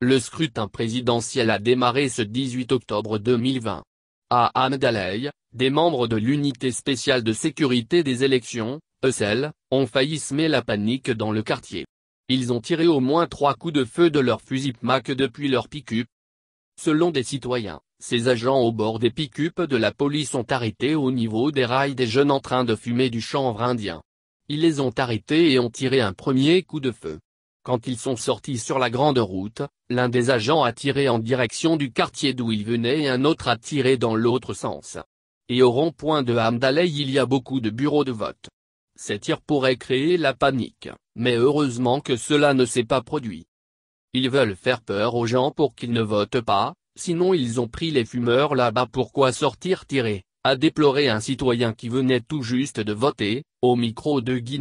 Le scrutin présidentiel a démarré ce 18 octobre 2020. À Amdalay, des membres de l'unité spéciale de sécurité des élections, ESEL, ont failli semer la panique dans le quartier. Ils ont tiré au moins trois coups de feu de leur fusil PMAC depuis leur Picup. Selon des citoyens, ces agents au bord des pick de la police ont arrêté au niveau des rails des jeunes en train de fumer du chanvre indien. Ils les ont arrêtés et ont tiré un premier coup de feu. Quand ils sont sortis sur la grande route, l'un des agents a tiré en direction du quartier d'où ils venaient et un autre a tiré dans l'autre sens. Et au rond-point de Hamdaley il y a beaucoup de bureaux de vote. Ces tirs pourraient créer la panique, mais heureusement que cela ne s'est pas produit. Ils veulent faire peur aux gens pour qu'ils ne votent pas, sinon ils ont pris les fumeurs là-bas pourquoi sortir tirer, a déploré un citoyen qui venait tout juste de voter, au micro de Guy